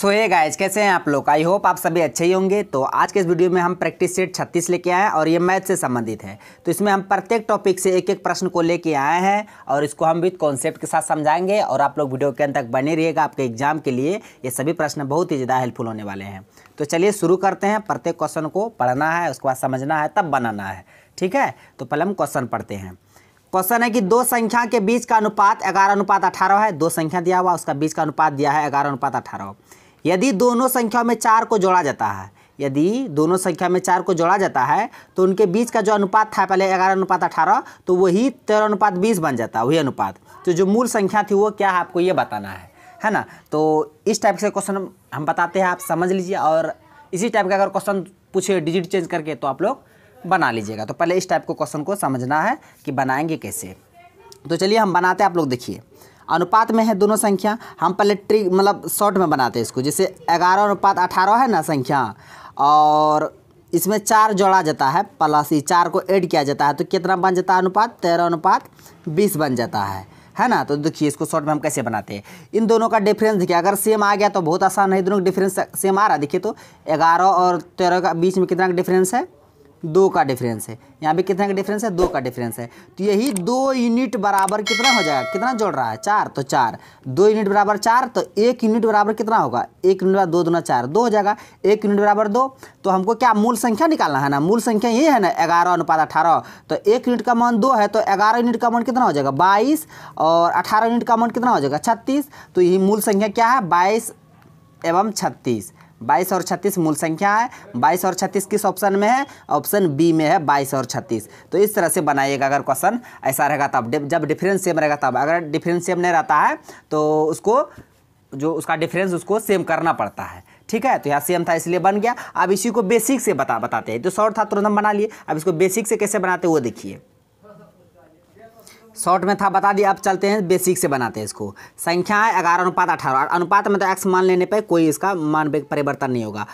सो ये गाइज कैसे हैं आप लोग आई होप आप सभी अच्छे ही होंगे तो आज के इस वीडियो में हम प्रैक्टिस सेट 36 लेके आए हैं और ये मैथ से संबंधित है तो इसमें हम प्रत्येक टॉपिक से एक एक प्रश्न को लेके आए हैं और इसको हम विद कॉन्सेप्ट के साथ समझाएंगे और आप लोग वीडियो के अंत तक बने रहिएगा आपके एग्जाम के लिए ये सभी प्रश्न बहुत ही ज़्यादा हेल्पफुल होने वाले हैं तो चलिए शुरू करते हैं प्रत्येक क्वेश्चन को पढ़ना है उसके बाद समझना है तब बनाना है ठीक है तो पहले हम क्वेश्चन पढ़ते हैं क्वेश्चन है कि दो संख्या के बीच का अनुपात ग्यारह अनुपात अठारह है दो संख्या दिया हुआ उसका बीच का अनुपात दिया है ग्यारह अनुपात अठारह यदि दोनों संख्या में चार को जोड़ा जाता है यदि दोनों संख्या में चार को जोड़ा जाता है तो उनके बीच का जो अनुपात था पहले ग्यारह अनुपात अठारह तो वही तेरह अनुपात बीस बन जाता है वही अनुपात तो जो मूल संख्या थी वो क्या है आपको ये बताना है है ना तो इस टाइप से क्वेश्चन हम बताते हैं आप समझ लीजिए और इसी टाइप का अगर क्वेश्चन पूछे डिजिट चेंज करके तो आप लोग बना लीजिएगा तो पहले इस टाइप को क्वेश्चन को समझना है कि बनाएंगे कैसे तो चलिए हम बनाते हैं आप लोग देखिए अनुपात में है दोनों संख्या हम पहले ट्री मतलब शॉर्ट में बनाते हैं इसको जैसे ग्यारह अनुपात अठारह है ना संख्या और इसमें चार जोड़ा जाता है प्लस ही चार को ऐड किया जाता है तो कितना बन जाता है अनुपात तेरह अनुपात बीस बन जाता है है ना तो देखिए इसको शॉर्ट में हम कैसे बनाते हैं इन दोनों का डिफरेंस देखिए अगर सेम आ गया तो बहुत आसान है दोनों का डिफरेंस सेम आ रहा देखिए तो ग्यारह और तेरह का बीच में कितना का डिफरेंस है दो का डिफरेंस है यहाँ पे कितना का डिफरेंस है दो का डिफरेंस है तो यही दो यूनिट बराबर कितना हो जाएगा कितना जोड़ रहा है चार तो चार दो यूनिट बराबर चार तो एक यूनिट बराबर कितना होगा एक यूनिट बराबर दो ना चार दो हो जाएगा एक यूनिट बराबर दो तो हमको क्या मूल संख्या निकालना है ना मूल संख्या ये है ना ग्यारह अनुपात अठारह तो एक यूनिट का मान दो है तो ग्यारह यूनिट का मान कितना हो जाएगा बाईस और अठारह यूनिट का मान कितना हो जाएगा छत्तीस तो यही मूल संख्या क्या है बाईस एवं छत्तीस बाईस और छत्तीस मूल संख्या है बाईस और छत्तीस किस ऑप्शन में है ऑप्शन बी में है बाईस और छत्तीस तो इस तरह से बनाइएगा अगर क्वेश्चन ऐसा रहेगा तब जब डिफरेंस सेम रहेगा तब अगर डिफरेंस सेम नहीं रहता है तो उसको जो उसका डिफरेंस उसको सेम करना पड़ता है ठीक है तो यहाँ सेम था इसलिए बन गया अब इसी को बेसिक से बता बताते हैं तो शॉर्ट था तुरंत तो हम बना लिए अब इसको बेसिक से कैसे बनाते हैं वो देखिए शॉर्ट में था बता दिया अब चलते हैं बेसिक से बनाते हैं इसको संख्या है ग्यारह अनुपात अठारह अनुपात में तो एक्स मान लेने पर कोई इसका मान परिवर्तन नहीं होगा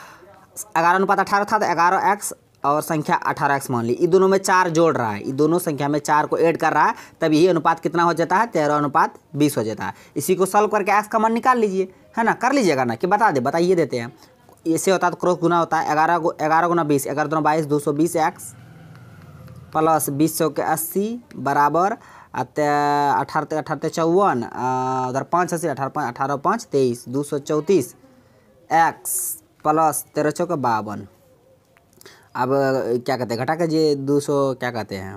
ग्यारह अनुपात अठारह था तो ग्यारह एक्स और संख्या अठारह एक्स मान ली इन दोनों में चार जोड़ रहा है इन दोनों संख्या में चार को ऐड कर रहा है तब यही अनुपात कितना हो जाता है तेरह अनुपात बीस हो जाता है इसी को सॉल्व करके एक्स का मान निकाल लीजिए है ना कर लीजिएगा ना कि बता दे बताइए देते हैं ऐसे होता है तो क्रॉस गुना होता है ग्यारह ग्यारह गुना बीस ग्यारह दोनों बाईस दो सौ बीस एक्स प्लस बीस सौ के अस्सी बराबर आते अठारह अठारह चौवन उधर पाँच अस्सी अठारह अठारह पाँच तेईस दो सौ चौंतीस एक्स प्लस तेरह चौक बावन अब क्या कहते हैं घटा के जी दो सौ क्या कहते हैं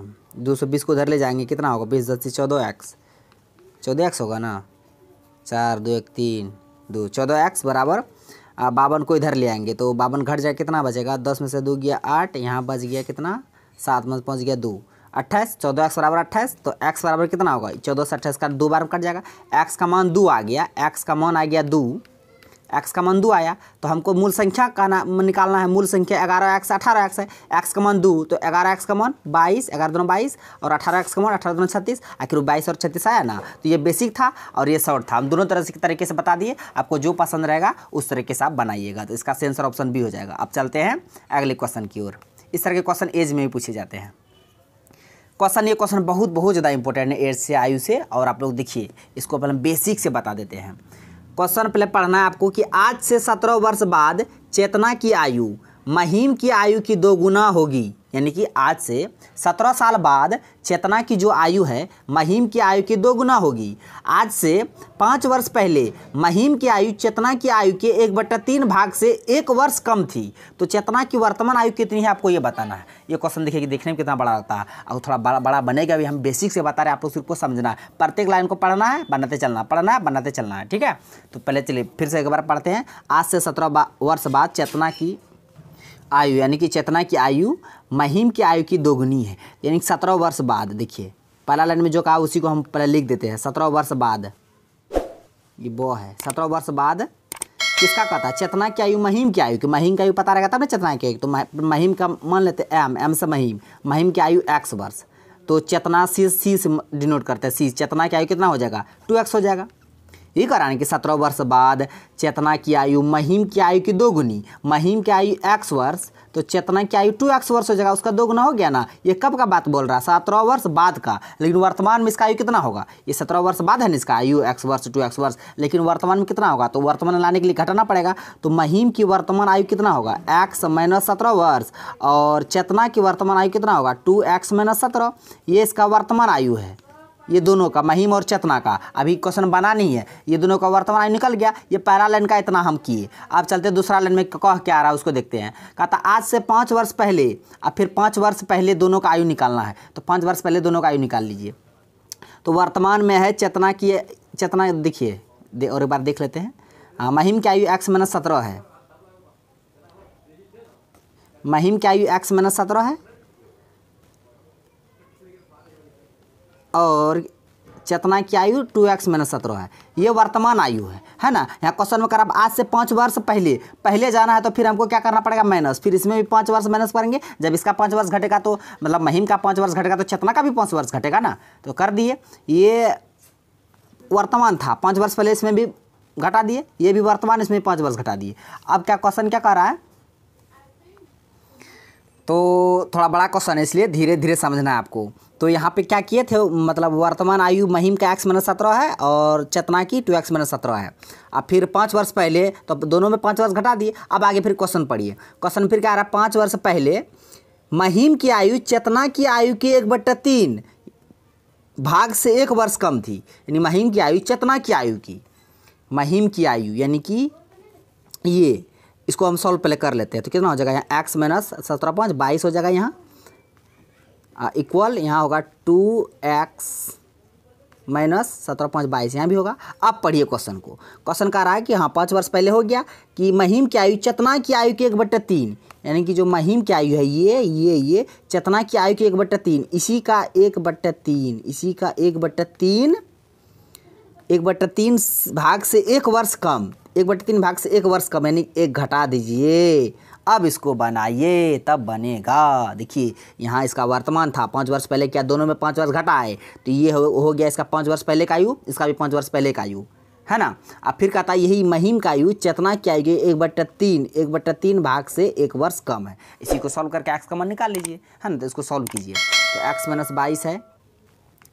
दो सौ बीस को उधर ले जाएंगे कितना होगा बीस दस चौदह एक्स चौदह एक्स होगा ना चार दो एक तीन दो चौदह एक्स बराबर बावन को इधर ले आएंगे तो बावन घट जाए कितना बचेगा दस में से दो गया आठ यहाँ बच गया कितना सात में पहुँच गया दो अट्ठाईस चौदह एक्स बराबर अट्ठाईस तो एक्स बराबर कितना होगा चौदह से अट्ठाईस का दो बार कट जाएगा एक्स का मान दो आ गया एक्स का मान आ गया दो एक्स का मान दो आया तो हमको मूल संख्या का ना निकालना है मूल संख्या ग्यारह एक्स अठारह एक्स है एक्स का मान दो तो ग्यारह एक्स का मान बाईस ग्यारह दोनों बाईस और अठारह एक्स का मान अठारह दोनों छत्तीस आखिर बाईस और छत्तीस आया ना तो ये बेसिक था और ये शॉर्ट था हम दोनों तरह से तरीके से बता दिए आपको जो पसंद रहेगा उस तरीके से आप बनाइएगा तो इसका सेंसर ऑप्शन भी हो जाएगा अब चलते हैं अगले क्वेश्चन की ओर इस तरह के क्वेश्चन एज में भी पूछे जाते हैं क्वेश्चन ये क्वेश्चन बहुत बहुत ज़्यादा इंपॉर्टेंट है एड से आयु से और आप लोग देखिए इसको पहले बेसिक से बता देते हैं क्वेश्चन पहले पढ़ना है आपको कि आज से सत्रह वर्ष बाद चेतना की आयु महीम की आयु की दो गुना होगी यानी कि आज से सत्रह साल बाद चेतना की जो आयु है महीम की आयु की दो गुना होगी आज से पाँच वर्ष पहले महीम की आयु चेतना की आयु के एक बट्टा तीन भाग से एक वर्ष कम थी तो चेतना की वर्तमान आयु कितनी है आपको ये बताना है ये क्वेश्चन देखिए कि देखने में कितना बड़ा लगता है और थोड़ा बड़ा बड़ा बनेगा अभी हम बेसिक से बता रहे हैं आप लोग सिर्फ को समझना है प्रत्येक लाइन को पढ़ना है बनाते चलना पढ़ना है बनाते चलना है ठीक है तो पहले चलिए फिर से एक बार पढ़ते हैं आज से सत्रह वर्ष बाद चेतना की आयु यानी कि चेतना की आयु महिम की आयु की दोगुनी है यानी कि सत्रह वर्ष बाद देखिए पहला लाइन में जो कहा उसी को हम पहले लिख देते हैं सत्रह वर्ष बाद ये वो है सत्रह वर्ष बाद किसका कहता है चेतना की आयु महीम की आयु की महिम की आयु पता रहेगा तब ना चेतना की आयु तो महिम का मान लेते हैं एम एम से महीम महिम की आयु एक्स वर्ष तो चेतना सी सी से डिनोट करते हैं सी चेतना की आयु कितना हो जाएगा टू एक्स हो जाएगा ये कारण कि सत्रह वर्ष बाद चेतना की आयु महिम की आयु की दोगुनी महिम की आयु एक्स वर्ष तो चेतना की आयु टू एक्स वर्ष हो जाएगा उसका दोगुना हो गया ना ये कब का बात बोल रहा है सत्रह वर्ष बाद का लेकिन वर्तमान में इसका आयु कितना होगा ये सत्रह वर्ष बाद है ना इसका आयु एक्स वर्ष टू एक्स वर्ष लेकिन वर्तमान में कितना होगा तो वर्तमान में लाने के लिए घटाना पड़ेगा तो महीम की वर्तमान आयु कितना होगा एक्स माइनस सत्रह वर्ष और चेतना की वर्तमान आयु कितना होगा टू एक्स माइनस सत्रह ये इसका वर्तमान आयु है ये दोनों का महिम और चेतना का अभी क्वेश्चन बना नहीं है ये दोनों का वर्तमान निकल गया ये पहला लाइन का इतना हम किए अब चलते दूसरा लाइन में कह क्या आ रहा है उसको देखते हैं कहता आज से पाँच वर्ष पहले और फिर पाँच वर्ष पहले दोनों का आयु निकालना है तो पाँच वर्ष पहले दोनों का आयु निकाल लीजिए तो वर्तमान में है चेतना की चेतना देखिए दे और एक बार देख लेते हैं हाँ महिम की आयु एक्स माइनस सत्रह है महिम की आयु एक्स माइनस सत्रह है और चेतना की आयु टू एक्स माइनस सत्रह है ये वर्तमान आयु है है ना यहाँ क्वेश्चन में आप आज से पाँच वर्ष पहले पहले जाना है तो फिर हमको क्या करना पड़ेगा माइनस फिर इसमें भी पाँच वर्ष माइनस करेंगे जब इसका पाँच वर्ष घटेगा तो मतलब महीम का पाँच वर्ष घटेगा तो चेतना का भी पाँच वर्ष घटेगा ना तो कर दिए ये वर्तमान था पाँच वर्ष पहले इसमें भी घटा दिए ये भी वर्तमान इसमें पाँच वर्ष घटा दिए अब क्या क्वेश्चन क्या कर रहा है तो थोड़ा बड़ा क्वेश्चन है इसलिए धीरे धीरे समझना है आपको तो यहाँ पे क्या किए थे मतलब वर्तमान आयु महीम का एक्स माइनस सत्रह है और चेतना की टू एक्स माइनस सत्रह है अब फिर पाँच वर्ष पहले तो दोनों में पाँच वर्ष घटा दिए अब आगे फिर क्वेश्चन पढ़िए क्वेश्चन फिर क्या आ रहा है पाँच वर्ष पहले महीम की आयु चेतना की आयु की एक बट्टा तीन भाग से एक वर्ष कम थी यानी महीम की आयु चेतना की आयु की महीम की आयु यानी कि ये इसको हम सॉल्व पहले कर लेते हैं तो कितना हो जाएगा यहाँ एक्स माइनस सत्रह पाँच बाईस हो जाएगा यहाँ इक्वल यहाँ होगा टू एक्स माइनस सत्रह पाँच बाईस यहाँ भी होगा अब पढ़िए क्वेश्चन को क्वेश्चन कह रहा है कि हाँ पाँच वर्ष पहले हो गया कि महीम की आयु चेतना की आयु के एक बट्टे तीन यानी कि जो महीम की आयु है ये ये ये चेतना की आयु के एक बट्टे तीन इसी का एक बट्टे तीन इसी का एक बट्टे तीन एक बट्टे तीन भाग से एक वर्ष कम एक बट्टे तीन भाग से एक वर्ष कम यानी एक घटा दीजिए अब इसको बनाइए तब बनेगा देखिए यहाँ इसका वर्तमान था पाँच वर्ष पहले क्या दोनों में पाँच वर्ष घटा है तो ये हो, हो गया इसका पाँच वर्ष पहले का आयु इसका भी पाँच वर्ष पहले का आयु है ना अब फिर कहता है यही महीम का आयु चेतना की आयु एक बट्टा तीन एक बट्टा तीन भाग से एक वर्ष कम है इसी को सॉल्व करके एक्स का मन निकाल लीजिए है ना तो इसको सॉल्व कीजिए तो एक्स माइनस बाईस है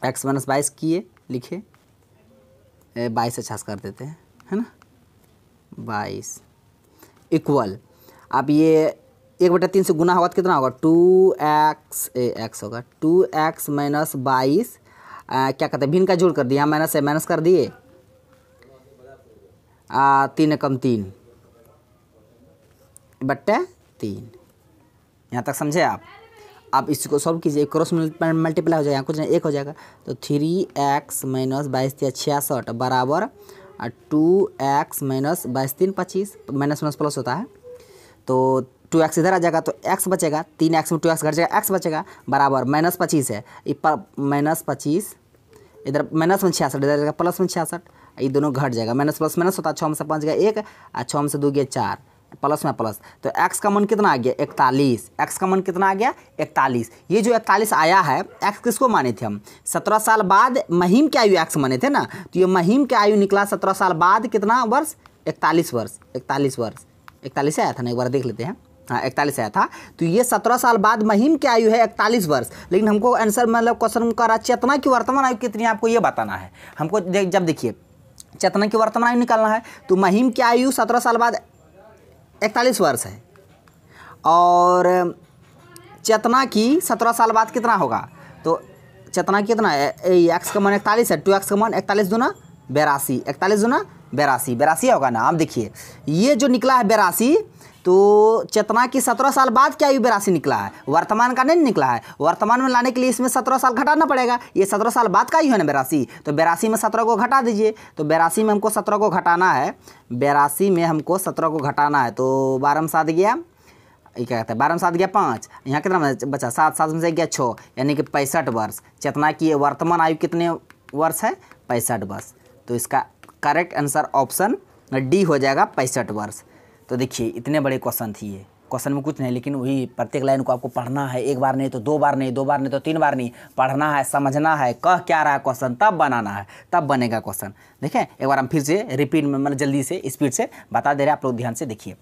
एक्स माइनस बाईस किए लिखे बाईस से कर देते हैं है ना बाईस इक्वल अब ये एक बटा तीन से गुना होगा तो कितना होगा टू एक्स ए एक्स होगा टू एक्स माइनस बाईस क्या कहते हैं भिन्न का जोड़ कर दिया माइनस है माइनस कर दिए तीन कम तीन बट्टे तीन यहाँ तक समझे आप आप इसको सॉल्व कीजिए क्रॉस मल्टीप्लाई हो जाएगा कुछ नहीं एक हो जाएगा तो थ्री एक्स माइनस बाईस तीन छियासठ बराबर टू एक्स माइनस बाईस तीन पच्चीस माइनस माइनस प्लस होता है तो टू एक्स इधर आ जाएगा तो एक्स बचेगा तीन एक्स में टू एक्स घट जाएगा एक्स बचेगा बराबर माइनस पच्चीस है माइनस पच्चीस इधर माइनस में छियासठ इधर जाएगा प्लस में छियासठ ये दोनों घट जाएगा माइनस प्लस माइनस होता है छः में से पाँच गया एक और छः में से दो गया चार प्लस में प्लस तो एक्स का मन कितना आ गया इकतालीस एक्स का मन कितना आ गया इकतालीस ये जो इकतालीस आया है एक्स किसको माने थे हम सत्रह साल बाद महीम के आयु एक्स माने थे ना तो ये महीम के आयु निकला सत्रह साल बाद कितना वर्ष इकतालीस वर्ष इकतालीस वर्ष इकतालीस आया था ना एक बार देख लेते हैं हाँ इकतालीस आया था तो ये सत्रह साल बाद महिम की आयु है इकतालीस वर्ष लेकिन हमको आंसर मतलब क्वेश्चन का चेतना की वर्तमान आयु कितनी आपको ये बताना है हमको जब देखिए चेतना की वर्तमान आयु निकालना है तो महिम की आयु सत्रह साल बाद इकतालीस वर्ष है और चेतना की सत्रह साल बाद कितना होगा तो चेतना कितना है एक्स का मन इकतालीस है टू एक्स का मन इकतालीस ना बेरासी इकतालीस जो ना बेरासी बेरासी होगा ना आप देखिए ये जो निकला है बेरासी तो चेतना की सत्रह साल बाद क्या आयु बेरासी निकला है वर्तमान का नहीं निकला है वर्तमान में लाने के लिए इसमें सत्रह साल घटाना पड़ेगा ये सत्रह साल बाद का ही है ना बेरासी तो बेरासी में सत्रह को घटा दीजिए तो बेरासी में हमको सत्रह को घटाना है बेरासी में हमको सत्रह को घटाना है तो बारह में सात गया ये क्या कहते हैं बारह में सात गया पाँच यहाँ कितना बचा सात सात में से गया छः यानी कि पैंसठ वर्ष चेतना की वर्तमान आयु कितने वर्ष है पैंसठ वर्ष तो इसका करेक्ट आंसर ऑप्शन डी हो जाएगा पैंसठ वर्ष तो देखिए इतने बड़े क्वेश्चन थी ये क्वेश्चन में कुछ नहीं लेकिन वही प्रत्येक लाइन को आपको पढ़ना है एक बार नहीं तो दो बार नहीं दो बार नहीं तो तीन बार नहीं पढ़ना है समझना है कह क्या रहा है क्वेश्चन तब बनाना है तब बनेगा क्वेश्चन देखें एक बार हम फिर से रिपीट में मतलब जल्दी से स्पीड से बता दे रहे हैं आप लोग ध्यान से देखिए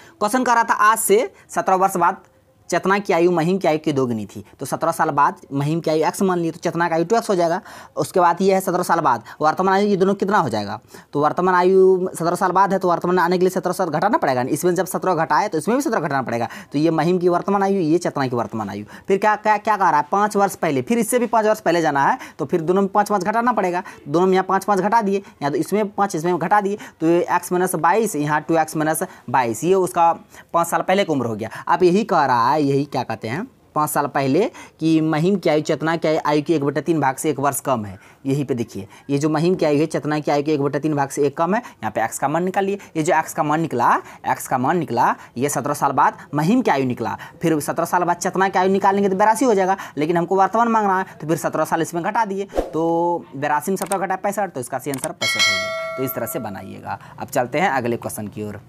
क्वेश्चन कह रहा था आज से सत्रह वर्ष बाद चेतना की आयु महिम की आयु की दोगुनी थी तो सत्रह साल बाद महिम की आयु एक्स मान ली तो चेतना का आयु टू एक्स हो जाएगा उसके बाद ये है सत्रह साल बाद वर्तमान आयु ये दोनों कितना हो जाएगा तो वर्तमान आयु सत्रह साल बाद है तो वर्तमान आने के लिए सत्रह साल घटाना पड़ेगा इसमें जब सत्रह घटाए तो इसमें भी सत्रह घटाना पड़ेगा तो ये महिम की वर्तमान आयु ये चेतना की वर्तमान आयु फिर क्या क्या क्या कह रहा है पाँच वर्ष पहले फिर इससे भी पाँच वर्ष पहले जाना है तो फिर दोनों में पाँच पाँच घटाना पड़ेगा दोनों में यहाँ पाँच पाँच घटा दिए यहाँ तो इसमें पाँच इसमें घटा दिए तो ये एक्स माइनस बाईस यहाँ टू एक्स माइनस बाईस ये उसका पाँच साल पहले की उम्र हो गया अब यही कह रहा है है यही क्या कहते हैं पाँच साल पहले कि महिम की आयु चेतना की आयु की एक बटे तीन भाग से एक वर्ष कम है यही पे देखिए ये जो महिम की आयु है चेतना की आयु की एक बटे तीन भाग से एक कम है यहाँ पे एक्स का मान निकालिए ये जो एक्स का मान निकला एक्स का मान निकला ये सत्रह साल बाद महिम की आयु निकला फिर सत्रह साल बाद चेतना की आयु निकालेंगे तो बेरासी हो जाएगा लेकिन हमको वर्तमान मांगना है तो फिर सत्रह साल इसमें घटा दिए तो बेरासी में सत्रह घटा पैंसठ तो इसका सी आंसर पैंसठ हो गया तो इस तरह से बनाइएगा अब चलते हैं अगले क्वेश्चन की ओर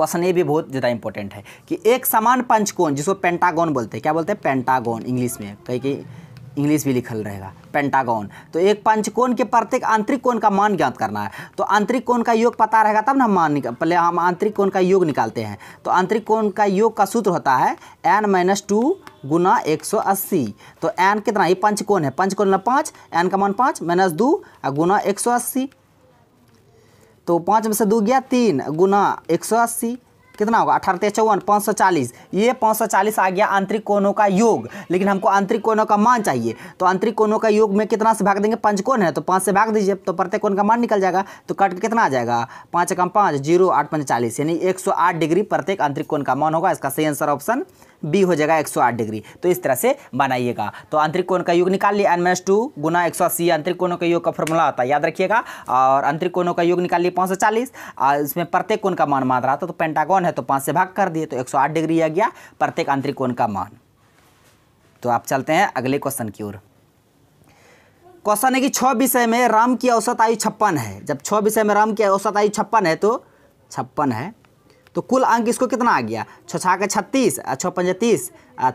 क्वेश्चन ये भी बहुत ज़्यादा इंपॉर्टेंट है कि एक समान पंचकोण जिसको पेंटागोन बोलते हैं क्या बोलते हैं पेंटागोन इंग्लिश में कहीं कि इंग्लिश भी लिखल रहेगा पेंटागोन तो एक पंचकोण के प्रत्येक आंतरिक कोण का मान ज्ञात करना है तो आंतरिक कोण का योग पता रहेगा तब ना मान पहले हम आंतरिक कोण का योग निकालते हैं तो आंतरिक कोण का योग का सूत्र होता है एन माइनस टू गुना एक सौ अस्सी तो एन कितना ये पंचकोण है पंचकोण ना पाँच एन का मान पाँच माइनस दो गुना एक सौ अस्सी तो पाँच में से दो गया तीन गुना एक सौ अस्सी कितना होगा अठारह चौवन पाँच सौ चालीस ये पाँच सौ चालीस आ गया आंतरिक कोणों का योग लेकिन हमको आंतरिक कोणों का मान चाहिए तो आंतरिक कोणों का योग में कितना से भाग देंगे पंच कोण है तो पाँच से भाग दीजिए तो प्रत्येक कोण का मान निकल जाएगा तो कट के कितना आ जाएगा पाँच कम पाँच जीरो आठ पंच चालीस यानी एक सौ आठ डिग्री प्रत्येक आंतरिक कोण का मान होगा इसका सही आंसर ऑप्शन बी हो जाएगा 108 डिग्री तो इस तरह से बनाइएगा तो आंतरिक कोण का योग निकाल लिया एन माइनस टू गुना एक आंतरिक कोणों का योग का फॉर्मूला आता है याद रखिएगा और आंतरिक कोणों का योग निकाल लिए पाँच सौ चालीस इसमें प्रत्येक कोण का मान मान रहा था तो पेंटागॉन है तो पाँच से भाग कर दिए तो एक डिग्री आ गया प्रत्येक आंतरिक कोण का मान तो आप चलते हैं अगले क्वेश्चन की ओर क्वेश्चन है कि छः विषय में राम की औसत आयु छप्पन है जब छः विषय में राम की औसत आयु छप्पन है तो छप्पन है तो कुल अंक इसको कितना आ गया छः छा का छत्तीस छः पंजा तीस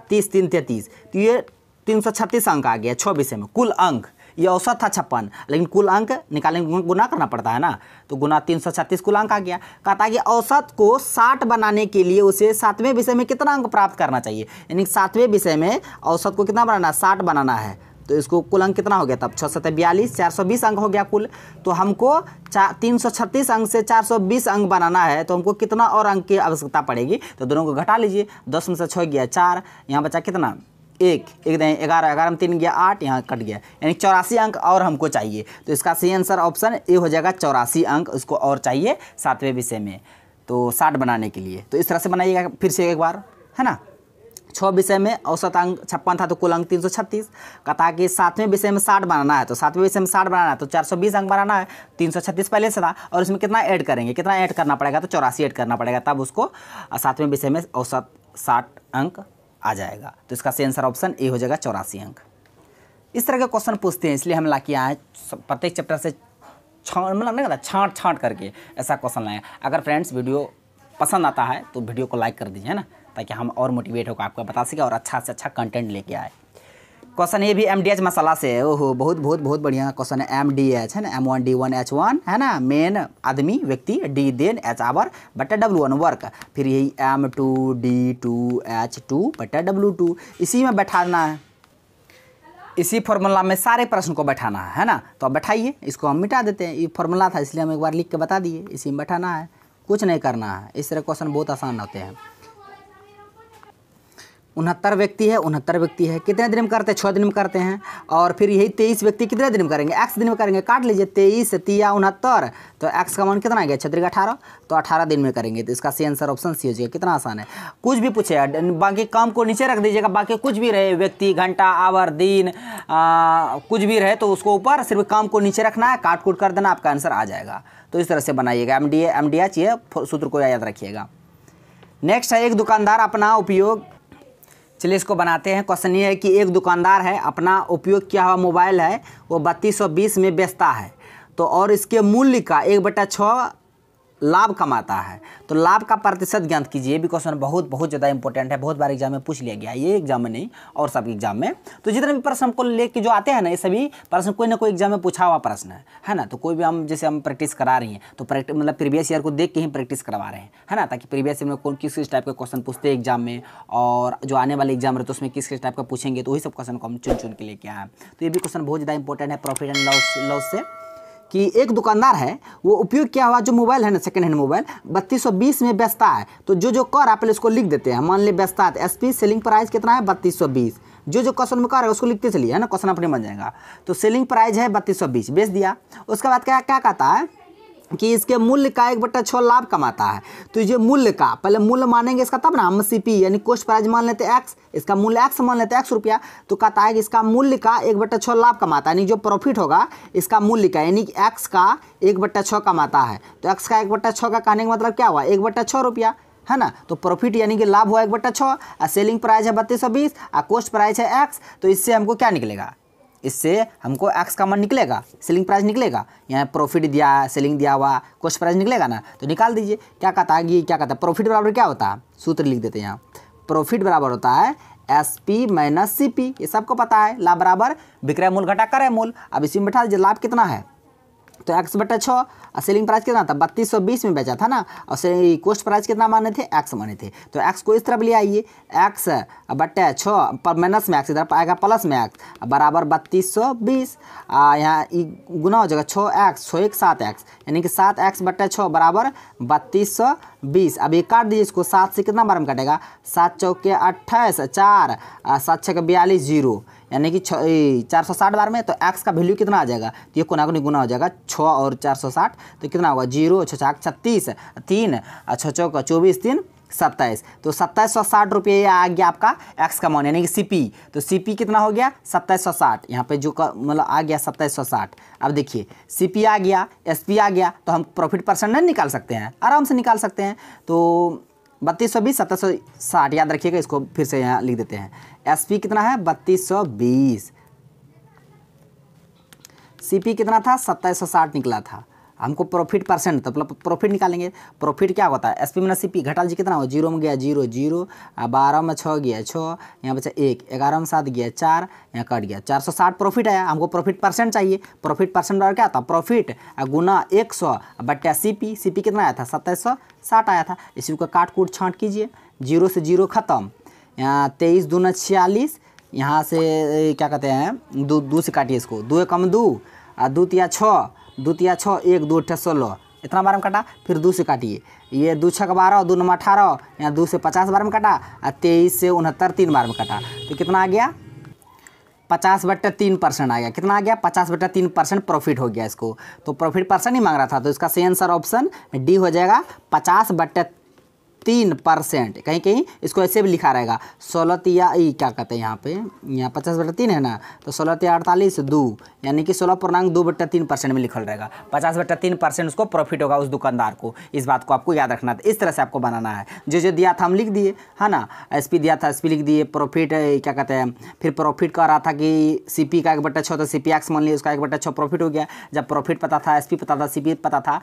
तीस तीन तैतीस तो ये तीन सौ छत्तीस अंक आ गया छः विषय में कुल अंक ये औसत था छप्पन लेकिन कुल अंक निकालने गुना करना पड़ता है ना तो गुना तीन सौ छत्तीस कुल अंक आ गया कहता है कि औसत को साठ बनाने के लिए उसे सातवें विषय में कितना अंक प्राप्त करना चाहिए यानी सातवें विषय में औसत को कितना बनाना साठ बनाना है तो इसको कुल अंक कितना हो गया तब छः सत्तर बयालीस चार सौ बीस अंक हो गया कुल तो हमको चार तीन सौ छत्तीस अंक से चार सौ बीस अंक बनाना है तो हमको कितना और अंक की आवश्यकता पड़ेगी तो दोनों को घटा लीजिए दस में से छः गया चार यहाँ बचा कितना एक एक दें ग्यारह ग्यारह में तीन गया आठ यहाँ कट गया यानी चौरासी अंक और हमको चाहिए तो इसका सही आंसर ऑप्शन ए हो जाएगा चौरासी अंक उसको और चाहिए सातवें विषय में तो साठ बनाने के लिए तो इस तरह से बनाइएगा फिर से एक बार है ना छः विषय में औसत अंक छप्पन था तो कुल अंक तीन सौ छत्तीस कथा कि सातवें विषय में साठ बनाना है तो सातवें विषय में साठ बनाना है तो चार सौ बीस अंक बनाना है तीन सौ छत्तीस पहले से था और इसमें कितना ऐड करेंगे कितना ऐड करना पड़ेगा तो चौरासी ऐड करना पड़ेगा तब उसको सातवें विषय में औसत साठ अंक आ जाएगा तो इसका सही आंसर ऑप्शन ए हो जाएगा चौरासी अंक इस तरह के क्वेश्चन पूछते हैं इसलिए हम ला के आए प्रत्येक चैप्टर से छाँट मतलब नहीं कहता छाँट छाँट करके ऐसा क्वेश्चन लाएँ अगर फ्रेंड्स वीडियो पसंद आता है तो वीडियो को लाइक कर दीजिए है ना ताकि हम और मोटिवेट होकर आपको बता सके और अच्छा से अच्छा कंटेंट लेके आए क्वेश्चन ये भी एम डी एच मसाला से ओहो बहुत बहुत बहुत बढ़िया क्वेश्चन है एम डी एच है ना M one D one H one है ना मेन आदमी व्यक्ति डी देन एच आवर बटा डब्ल्यू वन वर्क फिर यही M two D two H two बटा डब्ल्यू टू इसी में बैठाना है इसी फॉर्मूला में सारे प्रश्न को बैठाना है है ना तो अब बैठाइए इसको हम मिटा देते हैं ये फॉर्मूला था इसलिए हम एक बार लिख के बता दिए इसी में बैठाना है कुछ नहीं करना है इस तरह क्वेश्चन बहुत आसान होते हैं उनहत्तर व्यक्ति है उनहत्तर व्यक्ति है कितने दिन में करते हैं छः दिन में करते हैं और फिर यही तेईस व्यक्ति कितने दिन में करेंगे एक्स दिन में करेंगे काट लीजिए तेईस तिया उनहत्तर तो एक्स का मान कितना आ गया छत्तीस अठारह तो अठारह दिन में करेंगे तो इसका सी आंसर ऑप्शन सी हो जाएगा कितना आसान है कुछ भी पूछे बाकी काम को नीचे रख दीजिएगा बाकी कुछ भी रहे व्यक्ति घंटा आवर दिन कुछ भी रहे तो उसको ऊपर सिर्फ काम को नीचे रखना है काट कूट कर देना आपका आंसर आ जाएगा तो इस तरह से बनाइएगा M D M D H ये सूत्र को याद रखिएगा नेक्स्ट है एक दुकानदार अपना उपयोग चलिए इसको बनाते हैं क्वेश्चन ये है कि एक दुकानदार है अपना उपयोग किया हुआ मोबाइल है वो बत्तीस सौ बीस में बेचता है तो और इसके मूल्य का एक बटा छः लाभ कमाता है तो लाभ का प्रतिशत ज्ञात कीजिए ये भी क्वेश्चन बहुत बहुत ज़्यादा इंपॉर्टेंट है बहुत बार एग्जाम में पूछ लिया गया ये एग्जाम में नहीं और सब एग्जाम में तो जितने भी प्रश्न हमको लेके जो आते हैं ना ये सभी प्रश्न कोई ना कोई एग्जाम में पूछा हुआ प्रश्न है है ना तो कोई भी हम जैसे हम प्रैक्टिस करा रही हैं तो प्रैक्टिस मतलब प्रीवियस ईयर को देख के ही प्रैक्टिस करवा रहे हैं है ना ताकि प्रीवियस ईयर में कौन किस किस टाइप के क्वेश्चन पूछते हैं एग्जाम में और जो आने वाले एग्जाम रहे तो उसमें किस किस टाइप का पूछेंगे तो वही सब क्वेश्चन को हम चुन चुन के लेके आए तो ये भी क्वेश्चन बहुत ज़्यादा इंपॉर्टेंट है प्रॉफिट एंड लॉस लॉस से कि एक दुकानदार है वो उपयोग किया हुआ जो मोबाइल है ना सेकेंड हैंड मोबाइल बत्तीस सौ बीस में बेचता है तो जो जो कर आप उसको लिख देते हैं मान ले बेचता है एस पी सेलिंग प्राइस कितना है बत्तीस सौ बीस जो जो क्वेश्चन में कर है उसको लिखते चलिए है ना क्वेश्चन अपने बन जाएगा तो सेलिंग प्राइस है बत्तीस सौ बीस बेच दिया उसके बाद क्या क्या कहता है कि इसके मूल्य का एक बट्टा छः लाभ कमाता है तो ये मूल्य का पहले मूल्य मानेंगे इसका तब ना हम सी पी यानी कोस्ट प्राइज मान लेते हैं एक्स इसका मूल्य एक्स मान लेते हैं एक्स रुपया तो कहता है कि इसका मूल्य का एक बट्टा छः लाभ कमाता है यानी जो प्रॉफिट होगा इसका मूल्य का यानी कि एक्स का एक बट्टा छः कमाता है तो एक्स का एक बट्टा छः का कहने का मतलब क्या हुआ एक बट्टा छः रुपया है ना तो प्रॉफिट यानी कि लाभ हुआ एक बट्टा छः सेलिंग प्राइस है बत्तीस सौ बीस और कोस्ट प्राइस है एक्स तो इससे हमको क्या निकलेगा इससे हमको एक्स का मन निकलेगा सेलिंग प्राइस निकलेगा यहाँ प्रॉफिट दिया सेलिंग दिया हुआ कॉस्ट प्राइस निकलेगा ना तो निकाल दीजिए क्या कहता है कि क्या कहता है प्रॉफिट बराबर क्या होता है सूत्र लिख देते हैं यहाँ प्रॉफिट बराबर होता है S P minus C P ये सबको पता है लाभ बराबर विक्रय मूल घटा करे मूल अब इसी में बैठा दीजिए लाभ कितना है तो एक्स बटा छः और सेलिंग प्राइस कितना था बत्तीस सौ बीस में बेचा था ना और कोस्ट प्राइस कितना माने थे एक्स माने थे तो एक्स को इस तरफ ले आइए एक्स बटे छः पर माइनस में एक्स इधर आएगा प्लस में एक्स बराबर बत्तीस सौ बीस यहाँ गुना हो जाएगा छः एक्स छः एक सात एक्स यानी कि सात एक्स बटे छः बराबर बत्तीस सौ बीस अब ये काट दीजिए इसको सात से कितना बार में कटेगा सात चौके अट्ठाईस चार सात छः बयालीस जीरो यानी कि चार सौ साठ बार में तो एक्स का वैल्यू कितना आ जाएगा तो ये कोना कोनी गुना हो जाएगा छः और चार सौ साठ तो कितना होगा जीरो छः छत्तीस तीन छः चौका चौबीस तीन सत्ताईस तो सत्ताईस सौ साठ रुपये आ गया आपका एक्स का मान यानी कि पी तो पी कितना हो गया सत्ताईस सौ साठ यहाँ पर जो मतलब आ गया सत्ताईस सौ साठ अब देखिए पी आ गया पी आ गया तो हम प्रॉफिट परसेंट नहीं निकाल सकते हैं आराम से निकाल सकते हैं तो बत्तीस सौ बीस सत्ताईस सौ साठ याद रखिएगा इसको फिर से यहाँ लिख देते हैं एसपी कितना है बत्तीस सौ बीस सीपी कितना था सत्ताईस सौ साठ निकला था हमको प्रॉफिट परसेंट तो प्रॉफिट मतलब निकालेंगे प्रॉफिट क्या होता है एसपी माइनस सीपी घटा जी कितना हो जीरो में गया जीरो जीरो बारह में छः गया छः यहाँ बचा एक ग्यारह में सात गया चार यहाँ कट गया चार सौ साठ प्रॉफिट आया हमको प्रॉफिट परसेंट चाहिए प्रॉफिट परसेंट और क्या था प्रॉफिट गुना एक सौ बट्टा सी पी कितना आया था सत्ताईस सौ साठ आया था इसी को काट कूट छाँट कीजिए जीरो से जीरो खत्म यहाँ तेईस दो न छियालीस यहाँ से क्या कहते हैं दो दो से काटिए इसको दो कम दो और दो तिया छः दो तिया छः एक दो अट्ठा सोलह इतना बार में काटा फिर दो से काटिए ये दो छः बारह दो नंबर अठारह यहाँ दो से पचास बार में काटा और तेईस से उनहत्तर तीन बार में काटा तो कितना आ गया पचास बट्टा तीन परसेंट आ गया कितना आ गया पचास बट्टा तीन परसेंट प्रॉफिट हो गया इसको तो प्रॉफिट परसेंट ही मांग रहा था तो इसका सही आंसर ऑप्शन डी हो जाएगा पचास बट्टा तीन परसेंट कहीं कहीं इसको ऐसे भी लिखा रहेगा सोलह तिया क्या कहते हैं यहाँ पे यहाँ पचास बटा तीन है ना तो सोलह या अड़तालीस दो यानी कि सोलह पूर्णांक दो बट्टा तीन परसेंट में लिखल रहेगा पचास बट्टा तीन परसेंट उसको प्रॉफिट होगा उस दुकानदार को इस बात को आपको याद रखना था इस तरह से आपको बनाना है जो जो दिया था हम लिख दिए है ना एस दिया था एस लिख दिए प्रॉफिट क्या कहते हैं फिर प्रॉफिट कह रहा था कि सी का एक बट्टा छः तो सी एक्स मान लिया उसका एक बट्टा छः प्रॉफिट हो गया जब प्रॉफिट पता था एस पता था सी पता था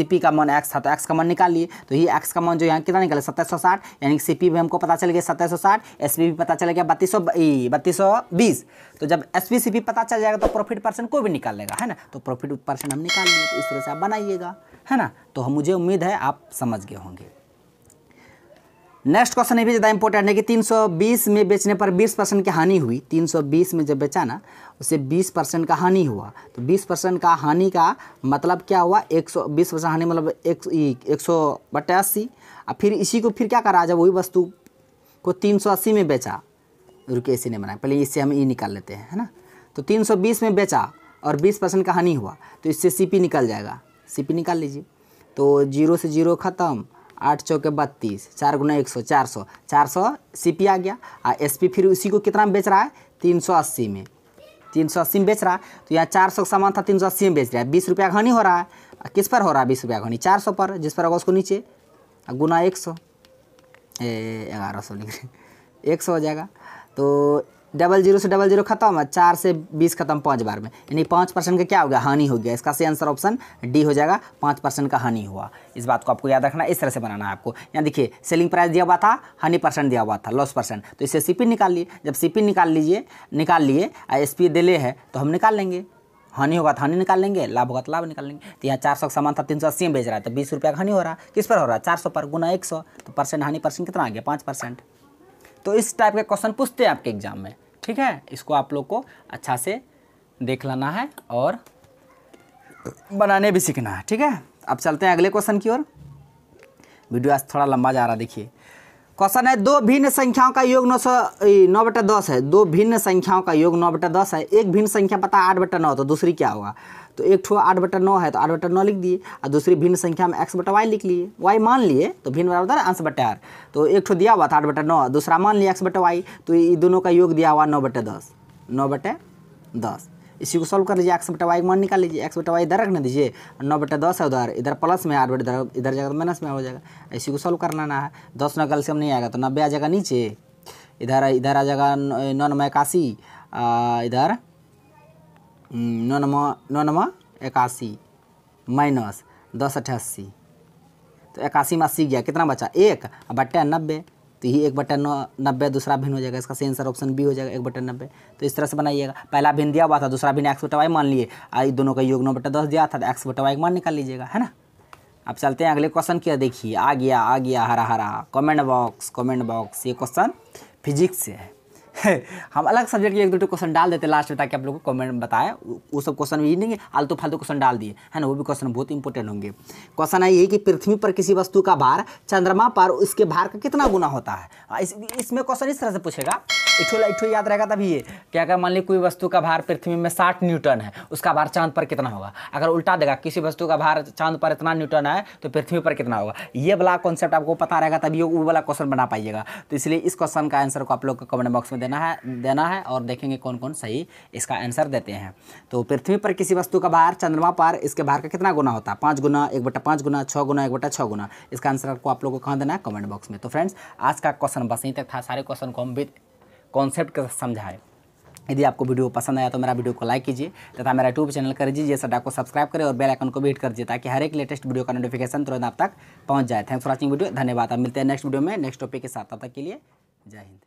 सी का मन एक्स था तो एक्स का मन निकाल लिए तो ये एक्स का मन जो यहाँ कितना निकले सत्ताईस सौ साठ यानी सी पी भी हमको पता चल गया सत्ताईस सौ साठ एस पी भी पता चल गया बत्तीस सौ बत्तीस सौ बीस तो जब एस पी सी पी पता चल जाएगा तो प्रॉफिट परसेंट कोई भी निकाल लेगा है ना तो प्रॉफिट परसेंट हम निकाल लेंगे तो इस तरह से आप बनाइएगा है ना तो हम मुझे उम्मीद है आप समझ गए होंगे नेक्स्ट क्वेश्चन ये भी ज़्यादा इंपॉर्टेंट है कि 320 में बेचने पर 20 परसेंट की हानि हुई 320 में जब बेचा ना उसे 20 परसेंट का हानि हुआ तो 20 परसेंट का हानि का मतलब क्या हुआ 120 सौ परसेंट हानि मतलब एक एक सौ बटे अब फिर इसी को फिर क्या करा जब वही वस्तु को 380 में बेचा रुके इसी ने बनाया पहले इससे हम ई निकाल लेते हैं है ना तो 320 में बेचा और 20 परसेंट का हानि हुआ तो इससे सीपी निकल जाएगा सीपी निकाल लीजिए तो जीरो से जीरो ख़त्म आठ चौके बत्तीस चार गुना एक सौ चार सौ चार सौ सी पी आ गया आ एस पी फिर उसी को कितना में बेच रहा है तीन सौ अस्सी में तीन सौ अस्सी में बेच रहा है तो यहाँ चार सौ का सामान था तीन सौ अस्सी में बेच रहा है बीस रुपया घनी हो रहा है किस पर हो रहा है बीस रुपया घनी चार सौ पर जिस पर होगा उसको नीचे गुना एक सौ ग्यारह सौ लिख रहे एक सौ हो जाएगा तो डबल जीरो से डबल जीरो खत्म चार से बीस खत्म पाँच बार में यानी पाँच परसेंट का क्या हो गया हानि हो गया इसका सही आंसर ऑप्शन डी हो जाएगा पाँच परसेंट का हानि हुआ इस बात को आपको याद रखना इस तरह से बनाना है आपको यहाँ देखिए सेलिंग प्राइस दिया हुआ था हानि परसेंट दिया हुआ था लॉस परसेंट तो इसे सी निकाल लिए जब सी निकाल लीजिए निकाल लिए एस पी है तो हम निकाल लेंगे हानि होगा तो हानि निकाल लेंगे लाभ होगा तो लाभ निकाल लेंगे तो यहाँ चार सौ का सामान था तीन सौ अस्सी में बेच रहा है तो बीस रुपया का हानि हो रहा है किस पर हो रहा है चार सौ पर गुना एक सौ तो परसेंट हानि परसेंट कितना आ गया पाँच परसेंट तो इस टाइप के क्वेश्चन पूछते हैं आपके एग्जाम में ठीक है इसको आप लोग को अच्छा से देख लाना है और बनाने भी सीखना है ठीक है अब चलते हैं अगले क्वेश्चन की ओर वीडियो आज थोड़ा लंबा जा रहा देखिए क्वेश्चन है दो भिन्न संख्याओं का योग नौ सौ नौ बटा दस है दो भिन्न संख्याओं का योग नौ बटा दस है एक भिन्न संख्या पता है आठ बटा नौ तो दूसरी क्या होगा तो एक ठो आठ बटा नौ है तो आठ बटा नौ लिख दिए और दूसरी भिन्न संख्या में एक्स बटा वाई लिख लिए वाई मान लिए तो भिन्न बराबर आंसर बटा आर तो एक ठो दिया हुआ था आठ बटा नौ दूसरा मान लिया एक्स बटा वाई तो ये दोनों का योग दिया हुआ नौ बटा दस नौ बटे दस इसी को सॉल्व कर लीजिए एक्स बटा वाई मान निकाल लीजिए एक्स बटा वाई इधर रखने दीजिए नौ बटा दस है उधर इधर प्लस में आठ बटा इधर जाएगा तो माइनस में हो जाएगा इसी को सॉल्व करना ना है दस नौ कैल्शियम नहीं आएगा तो नब्बे आ जाएगा नीचे इधर इधर आ जाएगा नौ नौ इक्यासी इधर हम्म, नौ नौ नौ नौ इक्यासी माइनस दस अट्ठासी तो इक्यासी में अस्सी गया कितना बचा एक बट्टे नब्बे तो ये एक बटन नब्बे दूसरा भिन्न हो जाएगा इसका सही आंसर ऑप्शन बी हो जाएगा एक बटन नब्बे तो इस तरह से बनाइएगा पहला भिन्न दिया हुआ था दूसरा भिन्न एक्स बटा वाई मान लिए आई दोनों का योग नौ बटा दस दिया था तो एक्स बटा वाई मान निकाल लीजिएगा है ना अब चलते हैं अगले क्वेश्चन किया देखिए आ गया आ गया हरा हरा कॉमेंट बॉक्स कमेंट बॉक्स ये क्वेश्चन फिजिक्स से है हम अलग सब्जेक्ट के एक दो क्वेश्चन डाल देते लास्ट में ताकि आप लोगों को कमेंट बताएं वो सब क्वेश्चन ये नहीं आलतू फालतू क्वेश्चन डाल दिए है ना वो भी क्वेश्चन बहुत इंपॉर्टेंट होंगे क्वेश्चन है यही कि पृथ्वी पर किसी वस्तु का भार चंद्रमा पर उसके भार का कितना गुना होता है इस, इसमें क्वेश्चन इस तरह से पूछेगा इठो इठो याद रहेगा तभी ये कि अगर मान ली कोई वस्तु का भार पृथ्वी में साठ न्यूटन है उसका भार चांद पर कितना होगा अगर उल्टा देगा किसी वस्तु का भार चांद पर इतना न्यूटन है तो पृथ्वी पर कितना होगा ये वाला कॉन्सेप्ट आपको पता रहेगा तभी वो वाला क्वेश्चन बना पाइएगा तो इसलिए इस क्वेश्चन का आंसर को आप लोग कमेंट बॉक्स में देना है देना है और देखेंगे कौन कौन सही इसका आंसर देते हैं तो पृथ्वी पर किसी वस्तु का भार चंद्रमा पर इसके भार का कितना गुना होता है पाँच गुना एक बटा पाँच गुना छः गुना एक बटा छः गुना इसका आंसर आपको आप लोगों को कहाँ देना है कमेंट बॉक्स में तो फ्रेंड्स आज का क्वेश्चन बस यहीं तक था सारे क्वेश्चन को हम विद कॉन्सेप्ट के साथ यदि आपको वीडियो पसंद आया तो मेरा वीडियो को लाइक कीजिए तथा मेरा यूट्यूब चैनल कर दीजिए सडा को सब्सक्राइब करें और बेल आइकन को भी हिट कर दीजिए ताकि हर एक लेटेस्ट वीडियो का नोटिफिकेशन तुरंत आप तक पहुंच जाए थैंक्स फॉर वॉचिंग वीडियो धन्यवाद आप मिलते हैं नेक्स्ट वीडियो में नेक्स्ट टॉपिक के साथ तब तक के लिए जय हिंद